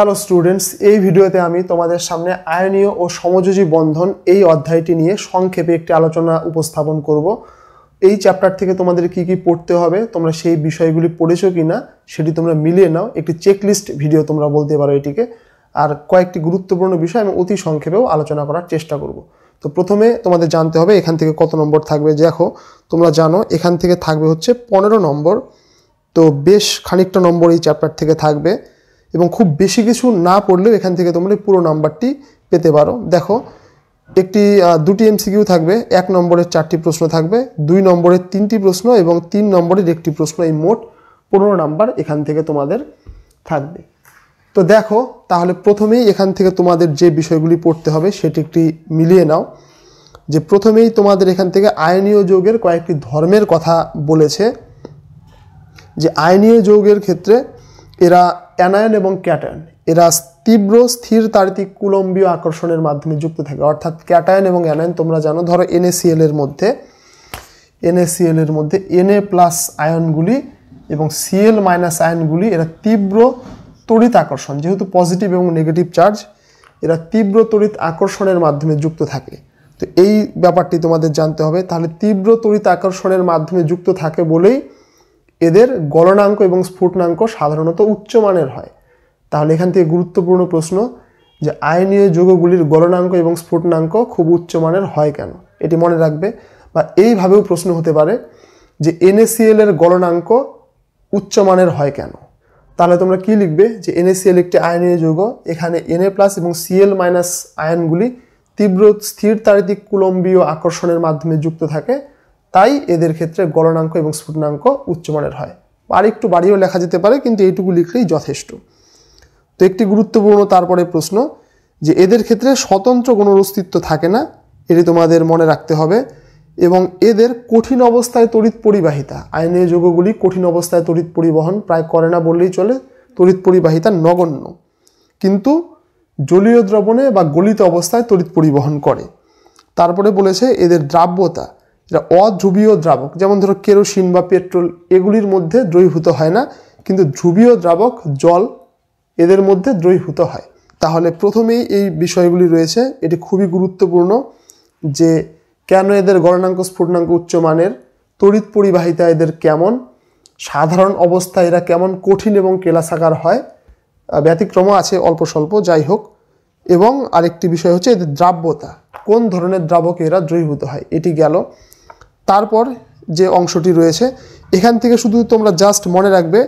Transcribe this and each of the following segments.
hello students এই ভিডিওতে আমি তোমাদের সামনে আয়নীয় ও সমযোজী বন্ধন এই অধ্যায়টি নিয়ে সংক্ষেপে একটি আলোচনা উপস্থাপন করব এই চ্যাপ্টার থেকে তোমাদের কি কি পড়তে হবে তোমরা সেই বিষয়গুলি পড়েছো কি না সেটি তোমরা মিলিয়ে নাও একটি চেকলিস্ট ভিডিও তোমরা বলতে পারো এটিকে আর কয়েকটি গুরুত্বপূর্ণ বিষয় আমি অতি সংক্ষেপেও আলোচনা করার চেষ্টা করব তো প্রথমে তোমাদের জানতে হবে এখান থেকে কত নম্বর থাকবে দেখো তোমরা জানো এখান থেকে থাকবে হচ্ছে পনেরো নম্বর তো বেশ খানিকটা নম্বর এই চ্যাপ্টার থেকে থাকবে এবং খুব বেশি কিছু না পড়লেও এখান থেকে তোমরা পুরো নাম্বারটি পেতে পারো দেখো একটি দুটি এমসিকিউ থাকবে এক নম্বরের চারটি প্রশ্ন থাকবে দুই নম্বরের তিনটি প্রশ্ন এবং তিন নম্বরের একটি প্রশ্ন এই মোট পনেরো নাম্বার এখান থেকে তোমাদের থাকবে তো দেখো তাহলে প্রথমেই এখান থেকে তোমাদের যে বিষয়গুলি পড়তে হবে সেটি একটি মিলিয়ে নাও যে প্রথমেই তোমাদের এখান থেকে আয়নীয় যৌগের কয়েকটি ধর্মের কথা বলেছে যে আয়নীয় যৌগের ক্ষেত্রে এরা অ্যানায়ন এবং ক্যাটায়ন এরা তীব্র স্থির তারিতিক কুলম্বীয় আকর্ষণের মাধ্যমে যুক্ত থাকে অর্থাৎ ক্যাটায়ন এবং অ্যানায়ন তোমরা জানো ধরো এনএসিএল এর মধ্যে এনএসিএল এর মধ্যে এনএ প্লাস আয়নগুলি এবং সিএল মাইনাস আয়নগুলি এরা তীব্র তড়িৎ আকর্ষণ যেহেতু পজিটিভ এবং নেগেটিভ চার্জ এরা তীব্র তড়িৎ আকর্ষণের মাধ্যমে যুক্ত থাকে তো এই ব্যাপারটি তোমাদের জানতে হবে তাহলে তীব্র তড়িৎ আকর্ষণের মাধ্যমে যুক্ত থাকে বলেই এদের গলনাঙ্ক এবং স্ফুটনাঙ্ক সাধারণত উচ্চমানের হয় তাহলে এখান থেকে গুরুত্বপূর্ণ প্রশ্ন যে আয়নীয় যুগগুলির গলনাঙ্ক এবং স্ফুটনাঙ্ক খুব উচ্চমানের হয় কেন এটি মনে রাখবে বা এইভাবেও প্রশ্ন হতে পারে যে এনএসিএল এর গলনাঙ্ক উচ্চমানের হয় কেন তাহলে তোমরা কি লিখবে যে এনএসিএল একটি আয়নীয় যুগ এখানে এনএ প্লাস এবং সিএল মাইনাস আয়নগুলি তীব্র স্থির তারিতিক কুলম্বীয় আকর্ষণের মাধ্যমে যুক্ত থাকে তাই এদের ক্ষেত্রে গলনাঙ্ক এবং স্ফুটনাঙ্ক উচ্চমানের হয় আর একটু বাড়িয়েও লেখা যেতে পারে কিন্তু এইটুকু লিখলেই যথেষ্ট তো একটি গুরুত্বপূর্ণ তারপরে প্রশ্ন যে এদের ক্ষেত্রে স্বতন্ত্র কোনো অস্তিত্ব থাকে না এটি তোমাদের মনে রাখতে হবে এবং এদের কঠিন অবস্থায় তড়িৎ পরিবাহিতা আইনীয় যোগগুলি কঠিন অবস্থায় তড়িৎ পরিবহন প্রায় করে না বললেই চলে তড়িৎ পরিবাহিতা নগণ্য কিন্তু জলীয় দ্রবণে বা গলিত অবস্থায় তড়িৎ পরিবহন করে তারপরে বলেছে এদের দ্রাব্যতা যা অধ্রুবীয় দ্রাবক যেমন ধরো কেরোসিন বা পেট্রোল এগুলির মধ্যে দ্রয়ীভূত হয় না কিন্তু ধ্রুবীয় দ্রাবক জল এদের মধ্যে দ্রয়ীভূত হয় তাহলে প্রথমেই এই বিষয়গুলি রয়েছে এটি খুবই গুরুত্বপূর্ণ যে কেন এদের গণনাঙ্ক স্ফুটনাঙ্ক উচ্চমানের তড়িৎ পরিবাহিতা এদের কেমন সাধারণ অবস্থায় এরা কেমন কঠিন এবং কেলাসাকার হয় ব্যতিক্রমও আছে অল্প স্বল্প যাই হোক এবং আরেকটি বিষয় হচ্ছে এদের দ্রাব্যতা কোন ধরনের দ্রাবকে এরা দ্রবীভূত হয় এটি গেল তারপর যে অংশটি রয়েছে এখান থেকে শুধু তোমরা জাস্ট মনে রাখবে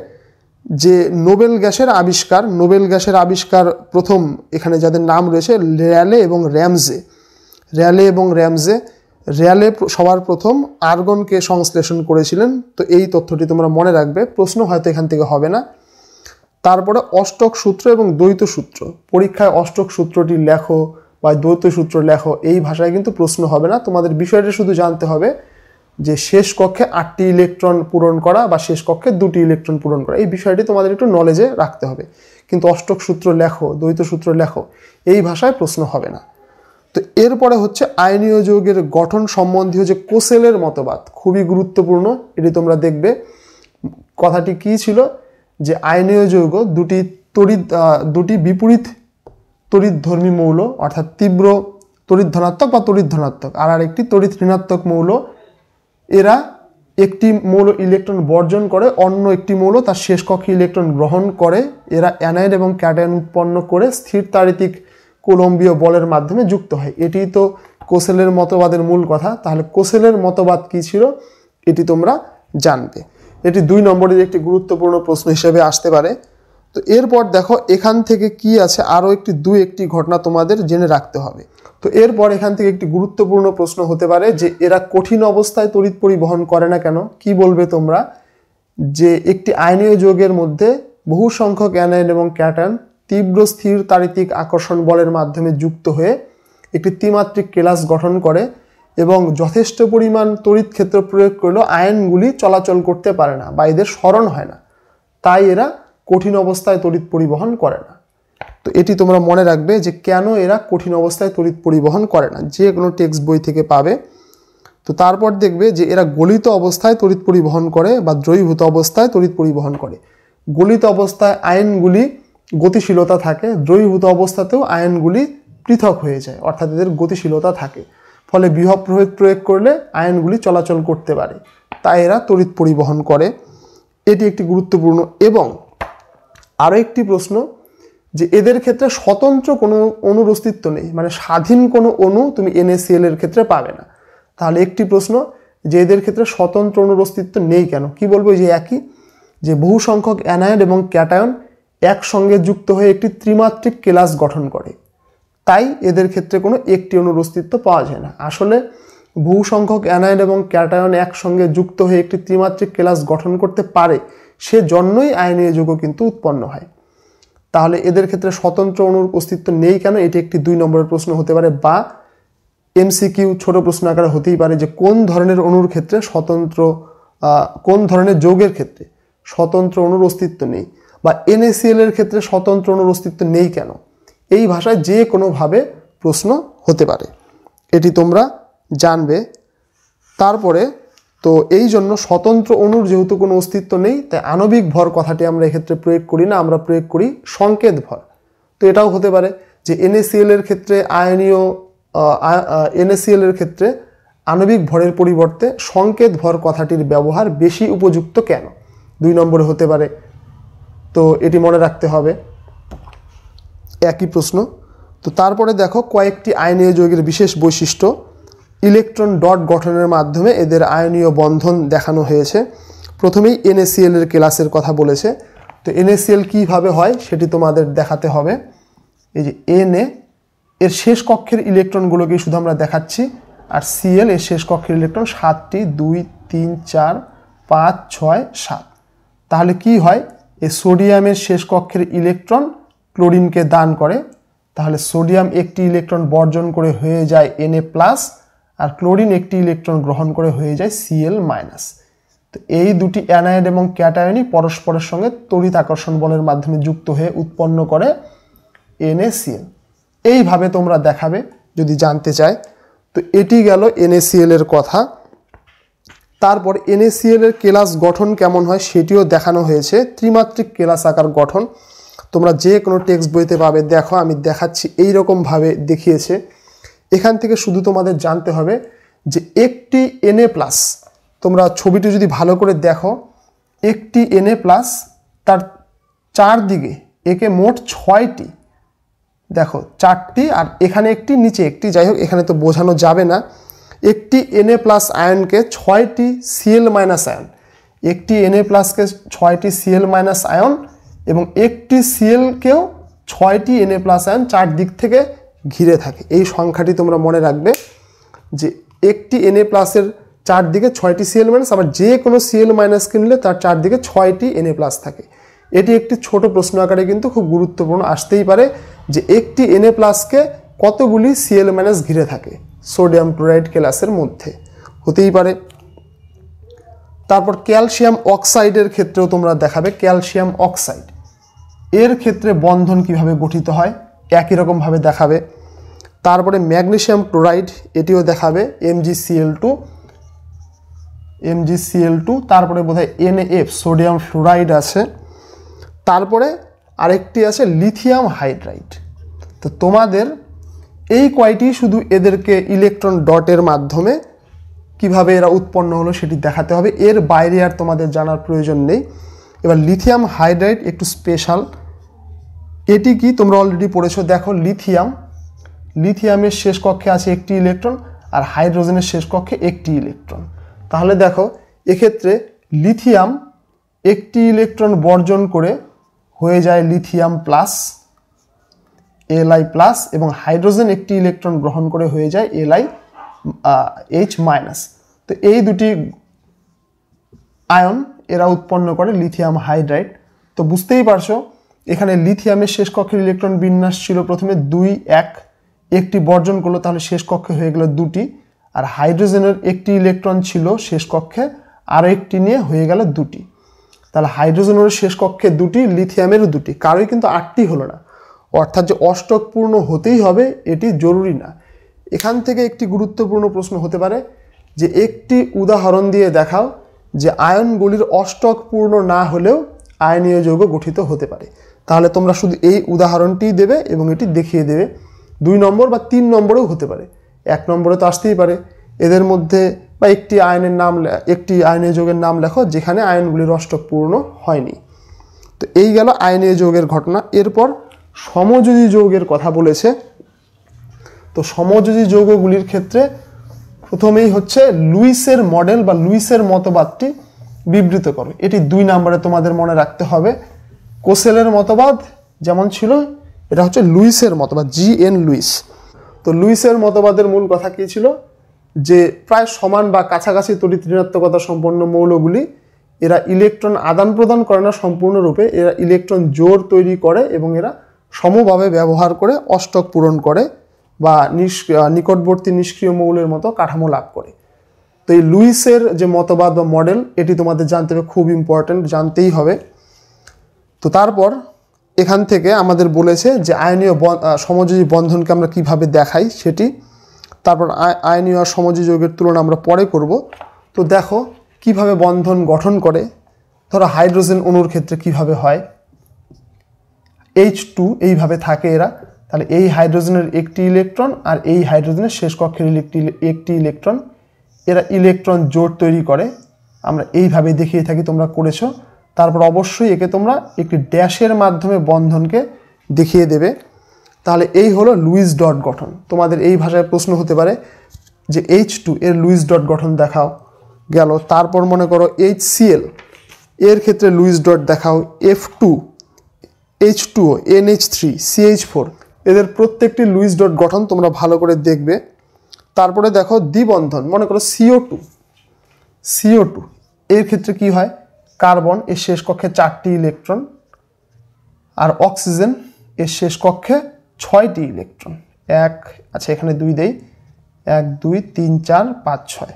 যে নোবেল গ্যাসের আবিষ্কার নোবেল গ্যাসের আবিষ্কার প্রথম এখানে যাদের নাম রয়েছে র্যালে এবং র্যামজে র্যালে এবং র্যামজে র্যালে সবার প্রথম আর্গনকে সংশ্লেষণ করেছিলেন তো এই তথ্যটি তোমরা মনে রাখবে প্রশ্ন হয়তো এখান থেকে হবে না তারপরে অষ্টক সূত্র এবং দ্বৈত সূত্র পরীক্ষায় অষ্টক সূত্রটি লেখো বা দ্বৈত সূত্র লেখো এই ভাষায় কিন্তু প্রশ্ন হবে না তোমাদের বিষয়টা শুধু জানতে হবে যে শেষ কক্ষে আটটি ইলেকট্রন পূরণ করা বা শেষ কক্ষে দুটি ইলেকট্রন পূরণ করা এই বিষয়টি তোমাদের একটু নলেজে রাখতে হবে কিন্তু অষ্টক সূত্র লেখো দ্বৈত সূত্র লেখো এই ভাষায় প্রশ্ন হবে না তো এরপরে হচ্ছে আইনীয় যৌগের গঠন সম্বন্ধীয় যে কোসেলের মতবাদ খুবই গুরুত্বপূর্ণ এটি তোমরা দেখবে কথাটি কি ছিল যে আইনীয় যৌগ দুটি তড়িৎ দুটি বিপরীত তড়িৎধর্মী মৌল অর্থাৎ তীব্র তড়িৎ ধনাত্মক বা তড়িৎ ধনাত্মক আর আরেকটি তড়িৎ ঋণাত্মক মৌল এরা একটি মৌল ইলেকট্রন বর্জন করে অন্য একটি মৌল তার শেষ কক্ষে ইলেকট্রন গ্রহণ করে এরা অ্যানায়ন এবং ক্যাটায়ন উৎপন্ন করে স্থির তারিতিক কোলম্বীয় বলের মাধ্যমে যুক্ত হয় এটি তো কোসেলের মতবাদের মূল কথা তাহলে কোসেলের মতবাদ কী ছিল এটি তোমরা জানবে এটি দুই নম্বরের একটি গুরুত্বপূর্ণ প্রশ্ন হিসেবে আসতে পারে তো এরপর দেখো এখান থেকে কি আছে আরও একটি দু একটি ঘটনা তোমাদের জেনে রাখতে হবে তো এরপর এখান থেকে একটি গুরুত্বপূর্ণ প্রশ্ন হতে পারে যে এরা কঠিন অবস্থায় তড়িৎ পরিবহন করে না কেন কি বলবে তোমরা যে একটি আইনীয় যোগের মধ্যে বহু সংখ্যক অ্যানায়ন এবং ক্যাটার্ন তীব্র স্থির তারিতিক আকর্ষণ বলের মাধ্যমে যুক্ত হয়ে একটি ত্রিমাত্রিক কেলাস গঠন করে এবং যথেষ্ট পরিমাণ তড়িৎ ক্ষেত্র প্রয়োগ করলেও আয়নগুলি চলাচল করতে পারে না বা এদের স্মরণ হয় না তাই এরা কঠিন অবস্থায় তড়িৎ পরিবহন করে না তো এটি তোমরা মনে রাখবে যে কেন এরা কঠিন অবস্থায় তড়িৎ পরিবহন করে না যে কোনো টেক্সট বই থেকে পাবে তো তারপর দেখবে যে এরা গলিত অবস্থায় তড়িৎ পরিবহন করে বা দ্রবীভূত অবস্থায় তড়িৎ পরিবহন করে গলিত অবস্থায় আয়নগুলি গতিশীলতা থাকে দ্রবীভূত অবস্থাতেও আয়নগুলি পৃথক হয়ে যায় অর্থাৎ এদের গতিশীলতা থাকে ফলে বৃহৎ প্রভেদ প্রয়োগ করলে আয়নগুলি চলাচল করতে পারে তাই এরা তড়িৎ পরিবহন করে এটি একটি গুরুত্বপূর্ণ এবং আরও একটি প্রশ্ন যে এদের ক্ষেত্রে স্বতন্ত্র কোনো অণুর অস্তিত্ব নেই মানে স্বাধীন কোনো অণু তুমি এনএসিএল এর ক্ষেত্রে পাবে না তাহলে একটি প্রশ্ন যে এদের ক্ষেত্রে স্বতন্ত্র অণুর অস্তিত্ব নেই কেন কি বলবো যে একই যে বহু সংখ্যক অ্যানায়ন এবং ক্যাটায়ন একসঙ্গে যুক্ত হয়ে একটি ত্রিমাত্রিক কেলাস গঠন করে তাই এদের ক্ষেত্রে কোনো একটি অণুর অস্তিত্ব পাওয়া যায় না আসলে বহু সংখ্যক অ্যানায়ন এবং ক্যাটায়ন একসঙ্গে যুক্ত হয়ে একটি ত্রিমাত্রিক কেলাস গঠন করতে পারে সে জন্যই আয়নীয় যৌগ কিন্তু উৎপন্ন হয় তাহলে এদের ক্ষেত্রে স্বতন্ত্র অণুর অস্তিত্ব নেই কেন এটি একটি দুই নম্বরের প্রশ্ন হতে পারে বা এমসিকিউ ছোট প্রশ্ন আকারে হতেই পারে যে কোন ধরনের অণুর ক্ষেত্রে স্বতন্ত্র কোন ধরনের যোগের ক্ষেত্রে স্বতন্ত্র অণুর অস্তিত্ব নেই বা এনএসিএল এর ক্ষেত্রে স্বতন্ত্র অণুর অস্তিত্ব নেই কেন এই ভাষায় যে কোনোভাবে প্রশ্ন হতে পারে এটি তোমরা জানবে তারপরে তো এই জন্য স্বতন্ত্র অণুর যেহেতু কোনো অস্তিত্ব নেই তাই আণবিক ভর কথাটি আমরা এক্ষেত্রে প্রয়োগ করি না আমরা প্রয়োগ করি সংকেত ভর তো এটাও হতে পারে যে এনএসিএল এর ক্ষেত্রে আয়নীয় এনএসিএল এর ক্ষেত্রে আণবিক ভরের পরিবর্তে সংকেত ভর কথাটির ব্যবহার বেশি উপযুক্ত কেন দুই নম্বরে হতে পারে তো এটি মনে রাখতে হবে একই প্রশ্ন তো তারপরে দেখো কয়েকটি আয়নীয় যৌগের বিশেষ বৈশিষ্ট্য ইলেকট্রন ডট গঠনের মাধ্যমে এদের আয়নীয় বন্ধন দেখানো হয়েছে প্রথমেই এনএসিএল এর ক্লাসের কথা বলেছে তো এনএসিএল কীভাবে হয় সেটি তোমাদের দেখাতে হবে এই যে এনএ এর শেষ কক্ষের ইলেকট্রনগুলোকেই শুধু আমরা দেখাচ্ছি আর সিএল এর শেষ কক্ষের ইলেকট্রন সাতটি দুই তিন চার পাঁচ ছয় সাত তাহলে কি হয় এ সোডিয়ামের শেষ কক্ষের ইলেকট্রন ক্লোরিনকে দান করে তাহলে সোডিয়াম একটি ইলেকট্রন বর্জন করে হয়ে যায় এনএ প্লাস আর ক্লোরিন একটি ইলেকট্রন গ্রহণ করে হয়ে যায় সিএল মাইনাস তো এই দুটি অ্যানায়েড এবং ক্যাটায়নই পরস্পরের সঙ্গে তড়িৎ আকর্ষণ বলের মাধ্যমে যুক্ত হয়ে উৎপন্ন করে এনএসিএল এইভাবে তোমরা দেখাবে যদি জানতে চায় তো এটি গেল এনএসিএল এর কথা তারপর এনএসিএল এর কেলাস গঠন কেমন হয় সেটিও দেখানো হয়েছে ত্রিমাত্রিক কেলাস আকার গঠন তোমরা যে কোনো টেক্সট বইতে পাবে দেখো আমি দেখাচ্ছি এই রকমভাবে দেখিয়েছে এখান থেকে শুধু তোমাদের জানতে হবে যে একটি এনএ প্লাস তোমরা ছবিটি যদি ভালো করে দেখো একটি এনএ প্লাস তার চারদিকে একে মোট ছয়টি দেখো চারটি আর এখানে একটি নিচে একটি যাই হোক এখানে তো বোঝানো যাবে না একটি এনএ প্লাস আয়নকে ছয়টি সিএল মাইনাস আয়ন একটি এনএ প্লাসকে ছয়টি সিএল মাইনাস আয়ন এবং একটি সিএলকেও ছয়টি এনএ প্লাস আয়ন চার দিক থেকে ঘিরে থাকে এই সংখ্যাটি তোমরা মনে রাখবে যে একটি এন এ প্লাসের চারদিকে ছয়টি সিএল মাইনাস আবার যে কোনো সিএল মাইনাস কিনলে তার চারদিকে ছয়টি এনএ প্লাস থাকে এটি একটি ছোট প্রশ্ন আকারে কিন্তু খুব গুরুত্বপূর্ণ আসতেই পারে যে একটি এন এ প্লাসকে কতগুলি সিএল মাইনাস ঘিরে থাকে সোডিয়াম ক্লোরাইড ক্লাসের মধ্যে হতেই পারে তারপর ক্যালসিয়াম অক্সাইডের ক্ষেত্রেও তোমরা দেখাবে ক্যালসিয়াম অক্সাইড এর ক্ষেত্রে বন্ধন কিভাবে গঠিত হয় একই রকমভাবে দেখাবে তারপরে ম্যাগনেশিয়াম ক্লোরাইড এটিও দেখাবে এমজিসিএল টু এমজিসিএল টু তারপরে বোধহয় এনএফ সোডিয়াম ফ্লোরাইড আছে তারপরে আরেকটি আছে লিথিয়াম হাইড্রাইড তো তোমাদের এই কয়টি শুধু এদেরকে ইলেকট্রন ডটের মাধ্যমে কিভাবে এরা উৎপন্ন হলো সেটি দেখাতে হবে এর বাইরে আর তোমাদের জানার প্রয়োজন নেই এবার লিথিয়াম হাইড্রাইড একটু স্পেশাল এটি কি তোমরা অলরেডি পড়েছো দেখো লিথিয়াম লিথিয়ামের শেষ কক্ষে আছে একটি ইলেকট্রন আর হাইড্রোজেনের শেষ কক্ষে একটি ইলেকট্রন তাহলে দেখো এক্ষেত্রে লিথিয়াম একটি ইলেকট্রন বর্জন করে হয়ে যায় লিথিয়াম প্লাস এলআই প্লাস এবং হাইড্রোজেন একটি ইলেকট্রন গ্রহণ করে হয়ে যায় এলআই এইচ মাইনাস তো এই দুটি আয়ন এরা উৎপন্ন করে লিথিয়াম হাইড্রাইড তো বুঝতেই পারছো এখানে লিথিয়ামের শেষ কক্ষের ইলেকট্রন বিন্যাস ছিল প্রথমে দুই এক একটি বর্জন করলো তাহলে শেষ কক্ষে হয়ে গেল দুটি আর হাইড্রোজেনের একটি ইলেকট্রন ছিল শেষ কক্ষে আরও একটি নিয়ে হয়ে গেল দুটি তাহলে হাইড্রোজেনের শেষ কক্ষে দুটি লিথিয়ামেরও দুটি কারোই কিন্তু আটটি হলো না অর্থাৎ যে অষ্টক পূর্ণ হতেই হবে এটি জরুরি না এখান থেকে একটি গুরুত্বপূর্ণ প্রশ্ন হতে পারে যে একটি উদাহরণ দিয়ে দেখাও যে আয়নগুলির অষ্টক পূর্ণ না হলেও আয়নীয় যৌগ গঠিত হতে পারে তাহলে তোমরা শুধু এই উদাহরণটি দেবে এবং এটি দেখিয়ে দেবে দুই নম্বর বা তিন নম্বরেও হতে পারে এক নম্বরে তো আসতেই পারে এদের মধ্যে বা একটি আয়নের নাম একটি আয়নীয় যোগের নাম লেখো যেখানে আয়নগুলি রষ্টপূর্ণ হয়নি তো এই গেল আইনের যোগের ঘটনা এরপর সমযোজী যোগের কথা বলেছে তো সমযোজী যৌগগুলির ক্ষেত্রে প্রথমেই হচ্ছে লুইসের মডেল বা লুইসের মতবাদটি বিবৃত করো এটি দুই নম্বরে তোমাদের মনে রাখতে হবে কোসেলের মতবাদ যেমন ছিল এটা হচ্ছে লুইসের মতবাদ জি এন লুইস তো লুইসের মতবাদের মূল কথা কী ছিল যে প্রায় সমান বা কাছাকাছি তরি তৃণাত্মকতা সম্পন্ন মৌলগুলি এরা ইলেকট্রন আদান প্রদান করে না সম্পূর্ণরূপে এরা ইলেকট্রন জোর তৈরি করে এবং এরা সমভাবে ব্যবহার করে অষ্টক পূরণ করে বা নিকটবর্তী নিষ্ক্রিয় মৌলের মতো কাঠামো লাভ করে তো এই লুইসের যে মতবাদ বা মডেল এটি তোমাদের জানতে হবে খুব ইম্পর্ট্যান্ট জানতেই হবে তো তারপর এখান থেকে আমাদের বলেছে যে আইনীয় সমযোজী বন্ধনকে আমরা কিভাবে দেখাই সেটি তারপর আইনীয় আর যোগের তুলনা আমরা পরে করব তো দেখো কিভাবে বন্ধন গঠন করে ধরো হাইড্রোজেন অণুর ক্ষেত্রে কিভাবে হয় এইচ টু এইভাবে থাকে এরা তাহলে এই হাইড্রোজেনের একটি ইলেকট্রন আর এই হাইড্রোজেনের শেষ কক্ষের ইলেকট্রি একটি ইলেকট্রন এরা ইলেকট্রন জোট তৈরি করে আমরা এইভাবে দেখিয়ে থাকি তোমরা করেছো তারপর অবশ্যই একে তোমরা একটি ড্যাশের মাধ্যমে বন্ধনকে দেখিয়ে দেবে তাহলে এই হলো লুইস ডট গঠন তোমাদের এই ভাষায় প্রশ্ন হতে পারে যে এইচ টু এর লুইস ডট গঠন দেখাও গেল তারপর মনে করো এইচ সিএল এর ক্ষেত্রে লুইস ডট দেখাও F two H two O N H three CH four এদের প্রত্যেকটি লুইস ডট গঠন তোমরা ভালো করে দেখবে তারপরে দেখো দ্বিবন্ধন মনে করো সিও টু সিও টু এর ক্ষেত্রে কি হয় কার্বন এর শেষ কক্ষে চারটি ইলেকট্রন আর অক্সিজেন এর শেষ কক্ষে ছয়টি ইলেকট্রন এক আচ্ছা এখানে দুই দেই এক দুই তিন চার পাঁচ ছয়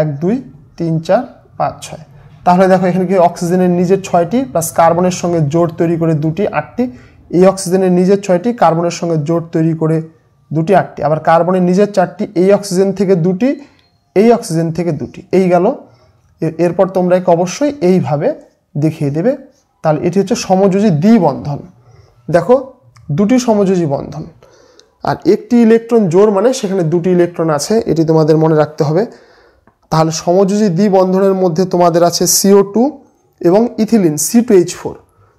এক দুই তিন চার পাঁচ ছয় তাহলে দেখো এখানে কি অক্সিজেনের নিজের ছয়টি প্লাস কার্বনের সঙ্গে জোট তৈরি করে দুটি আটটি এই অক্সিজেনের নিজের ছয়টি কার্বনের সঙ্গে জোট তৈরি করে দুটি আটটি আবার কার্বনের নিজের চারটি এই অক্সিজেন থেকে দুটি এই অক্সিজেন থেকে দুটি এই গেল এরপর তোমরা একে অবশ্যই এইভাবে দেখিয়ে দেবে তাহলে এটি হচ্ছে সমযোজী দ্বিবন্ধন দেখো দুটি সমযোজী বন্ধন আর একটি ইলেকট্রন জোর মানে সেখানে দুটি ইলেকট্রন আছে এটি তোমাদের মনে রাখতে হবে তাহলে সমযোজী দ্বিবন্ধনের মধ্যে তোমাদের আছে সিও টু এবং ethylene C two H four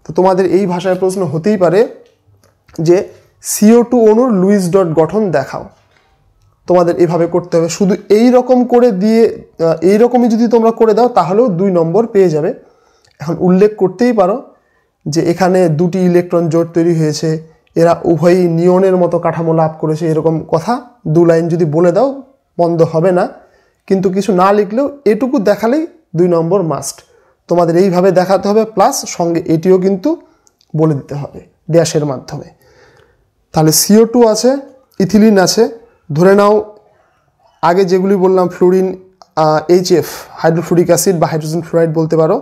তো তোমাদের এই ভাষায় প্রশ্ন হতেই পারে যে সিও টু অনুর লুইস ডট গঠন দেখাও তোমাদের এভাবে করতে হবে শুধু এই রকম করে দিয়ে এই রকমই যদি তোমরা করে দাও তাহলেও দুই নম্বর পেয়ে যাবে এখন উল্লেখ করতেই পারো যে এখানে দুটি ইলেকট্রন জোট তৈরি হয়েছে এরা উভয়ই নিয়নের মতো কাঠামো লাভ করেছে এরকম কথা দু লাইন যদি বলে দাও বন্ধ হবে না কিন্তু কিছু না লিখলেও এটুকু দেখালেই দুই নম্বর মাস্ট তোমাদের এইভাবে দেখাতে হবে প্লাস সঙ্গে এটিও কিন্তু বলে দিতে হবে গ্যাসের মাধ্যমে তাহলে সিও টু আছে ইথিলিন আছে ধরে নাও আগে যেগুলি বললাম ফ্লোরিন এইচএফ হাইড্রোফ্লোরিক অ্যাসিড বা হাইড্রোজেন ফ্লোরাইড বলতে পারো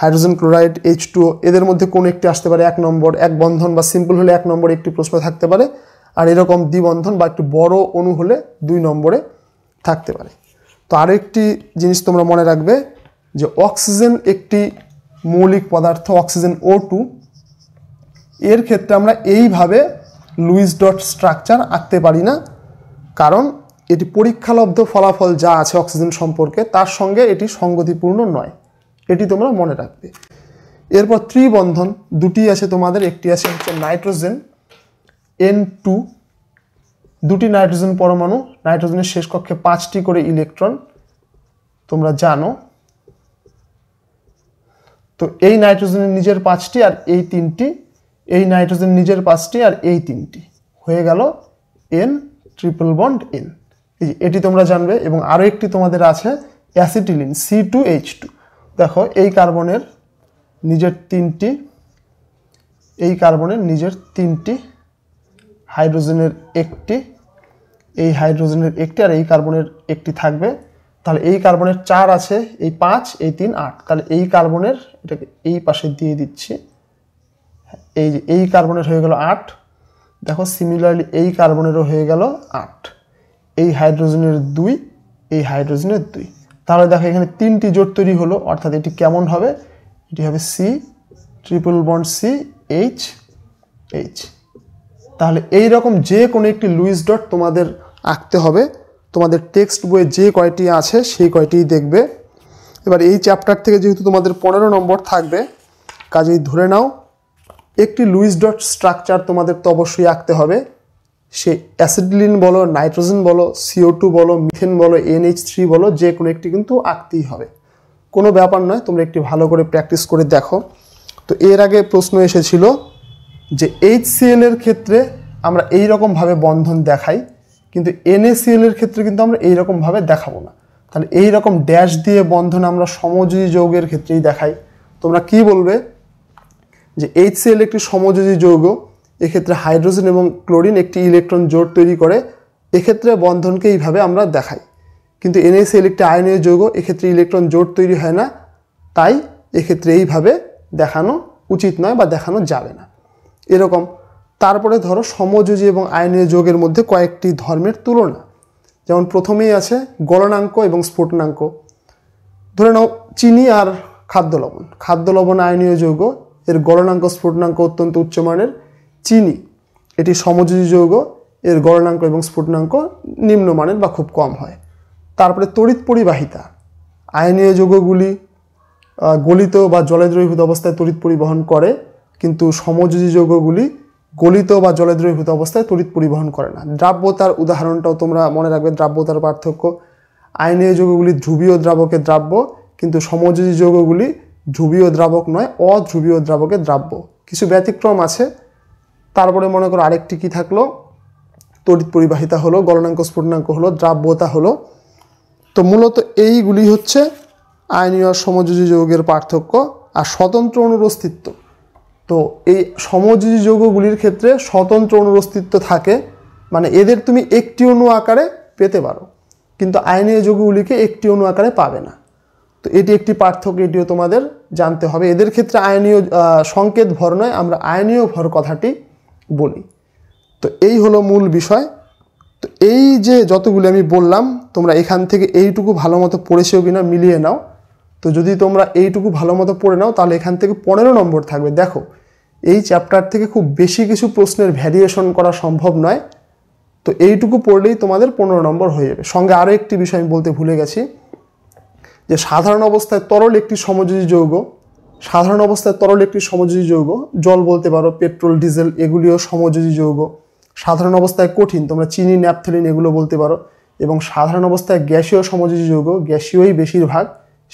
হাইড্রোজেন ক্লোরাইড এইচ টু এদের মধ্যে কোনো একটি আসতে পারে এক নম্বর এক বন্ধন বা সিম্পল হলে এক নম্বরে একটি প্রশ্ন থাকতে পারে আর এরকম দ্বিবন্ধন বা একটু বড় অণু হলে দুই নম্বরে থাকতে পারে তো আরেকটি একটি জিনিস তোমরা মনে রাখবে যে অক্সিজেন একটি মৌলিক পদার্থ অক্সিজেন ও টু এর ক্ষেত্রে আমরা এইভাবে লুইস ডট স্ট্রাকচার আঁকতে পারি না কারণ এটি পরীক্ষালব্ধ ফলাফল যা আছে অক্সিজেন সম্পর্কে তার সঙ্গে এটি সঙ্গতিপূর্ণ নয় এটি তোমরা মনে রাখবে এরপর ত্রিবন্ধন দুটি আছে তোমাদের একটি আছে হচ্ছে নাইট্রোজেন এন টু দুটি নাইট্রোজেন পরমাণু নাইট্রোজেনের শেষ কক্ষে পাঁচটি করে ইলেকট্রন তোমরা জানো তো এই নাইট্রোজেনের নিজের পাঁচটি আর এই তিনটি এই নাইট্রোজেন নিজের পাঁচটি আর এই তিনটি হয়ে গেল এন ট্রিপল বন্ড এন এই যে এটি তোমরা জানবে এবং আরও একটি তোমাদের আছে acetylene C two H two দেখো এই কার্বনের নিজের তিনটি এই কার্বনের নিজের তিনটি হাইড্রোজেনের একটি এই হাইড্রোজেনের একটি আর এই কার্বনের একটি থাকবে তাহলে এই কার্বনের চার আছে এই পাঁচ এই তিন আট তাহলে এই কার্বনের এটাকে এই পাশে দিয়ে দিচ্ছি এই যে এই কার্বনের হয়ে গেল আট দেখো সিমিলারলি এই কার্বনেরও হয়ে গেল আট এই হাইড্রোজেনের দুই এই হাইড্রোজেনের দুই তাহলে দেখো এখানে তিনটি জোট তৈরি হলো অর্থাৎ এটি কেমন হবে এটি হবে C triple bond C H H তাহলে এই রকম যে কোনো একটি লুইস ডট তোমাদের আঁকতে হবে তোমাদের টেক্সট বইয়ে যে কয়টি আছে সেই কয়টিই দেখবে এবার এই চ্যাপ্টার থেকে যেহেতু তোমাদের পনেরো নম্বর থাকবে কাজেই ধরে নাও একটি লুইস ডট স্ট্রাকচার তোমাদের তো অবশ্যই আঁকতে হবে সে অ্যাসিডলিন বলো নাইট্রোজেন বলো সিও টু বলো মিথেন বলো এনএইচ থ্রি বলো যে কোনো একটি কিন্তু আঁকতেই হবে কোনো ব্যাপার নয় তোমরা একটি ভালো করে প্র্যাকটিস করে দেখো তো এর আগে প্রশ্ন এসেছিল যে এইচ এর ক্ষেত্রে আমরা এই রকমভাবে বন্ধন দেখাই কিন্তু এনএসিএল এর ক্ষেত্রে কিন্তু আমরা এই রকমভাবে দেখাবো না তাহলে এই রকম ড্যাশ দিয়ে বন্ধন আমরা সমযোজী যৌগের ক্ষেত্রেই দেখাই তোমরা কি বলবে যে এল একটি সমযোজী যৌগ এক্ষেত্রে হাইড্রোজেন এবং ক্লোরিন একটি ইলেকট্রন জোট তৈরি করে এক্ষেত্রে বন্ধনকে এইভাবে আমরা দেখাই কিন্তু এনএসএল একটি আয়নীয় যৌগ এক্ষেত্রে ইলেকট্রন জোট তৈরি হয় না তাই এক্ষেত্রে এইভাবে দেখানো উচিত নয় বা দেখানো যাবে না এরকম তারপরে ধরো সমযোজী এবং আয়নীয় যোগের মধ্যে কয়েকটি ধর্মের তুলনা যেমন প্রথমেই আছে গলনাঙ্ক এবং স্ফোটনাঙ্ক ধরে নাও চিনি আর খাদ্য লবণ খাদ্য লবণ আয়নীয় যৌগ এর গণনাঙ্ক স্ফুটনাঙ্ক অত্যন্ত উচ্চমানের চিনি এটি সমযোজী যৌগ এর গণনাঙ্ক এবং স্ফুটনাঙ্ক নিম্নমানের বা খুব কম হয় তারপরে তড়িৎ পরিবাহিতা আয়নীয় যৌগগুলি গলিত বা জলে অবস্থায় তড়িৎ পরিবহন করে কিন্তু সমযোজী যৌগগুলি গলিত বা জলে অবস্থায় তড়িৎ পরিবহন করে না দ্রাব্যতার উদাহরণটাও তোমরা মনে রাখবে দ্রাব্যতার পার্থক্য আয়নীয় যৌগগুলি ধ্রুবীয় দ্রাবকে দ্রাব্য কিন্তু সমযোজী যৌগগুলি ধ্রুবীয় দ্রাবক নয় অধ্রুবীয় দ্রাবকের দ্রাব্য কিছু ব্যতিক্রম আছে তারপরে মনে করো আরেকটি কি থাকলো তড়িৎ পরিবাহিতা হলো গলনাঙ্ক স্ফুটনাঙ্ক হলো দ্রাব্যতা হলো তো মূলত এইগুলি হচ্ছে আইনীয় সমযোজী যৌগের পার্থক্য আর স্বতন্ত্র অনুর অস্তিত্ব তো এই সমযোজী যৌগগুলির ক্ষেত্রে স্বতন্ত্র অনুরস্তিত্ব অস্তিত্ব থাকে মানে এদের তুমি একটি অনু আকারে পেতে পারো কিন্তু আইনীয় যৌগগুলিকে একটি অনু আকারে পাবে না তো এটি একটি পার্থক্য এটিও তোমাদের জানতে হবে এদের ক্ষেত্রে আয়নীয় সংকেত ভর নয় আমরা আয়নীয় ভর কথাটি বলি তো এই হলো মূল বিষয় তো এই যে যতগুলি আমি বললাম তোমরা এখান থেকে এইটুকু ভালো মতো পড়েছেও কিনা মিলিয়ে নাও তো যদি তোমরা এইটুকু ভালো মতো পড়ে নাও তাহলে এখান থেকে পনেরো নম্বর থাকবে দেখো এই চ্যাপ্টার থেকে খুব বেশি কিছু প্রশ্নের ভ্যারিয়েশন করা সম্ভব নয় তো এইটুকু পড়লেই তোমাদের পনেরো নম্বর হয়ে যাবে সঙ্গে আরও একটি বিষয় আমি বলতে ভুলে গেছি যে সাধারণ অবস্থায় তরল একটি সমযোজী যৌগ সাধারণ অবস্থায় তরল একটি সমযোজী যৌগ জল বলতে পারো পেট্রোল ডিজেল এগুলিও সমযোজী যৌগ সাধারণ অবস্থায় কঠিন তোমরা চিনি ন্যাপথেলিন এগুলো বলতে পারো এবং সাধারণ অবস্থায় গ্যাসীয় সমযোজী যৌগ গ্যাসীয়ই বেশিরভাগ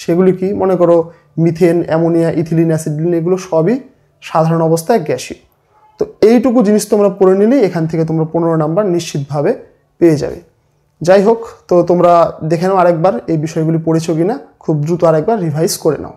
সেগুলি কি মনে করো মিথেন অ্যামোনিয়া ইথিলিন অ্যাসিডিন এগুলো সবই সাধারণ অবস্থায় গ্যাসীয় তো এইটুকু জিনিস তোমরা পড়ে নিলেই এখান থেকে তোমরা পনেরো নাম্বার নিশ্চিতভাবে পেয়ে যাবে যাই হোক তো তোমরা দেখে নাও আরেকবার এই বিষয়গুলি পড়েছো কিনা খুব দ্রুত আরেকবার রিভাইজ করে নাও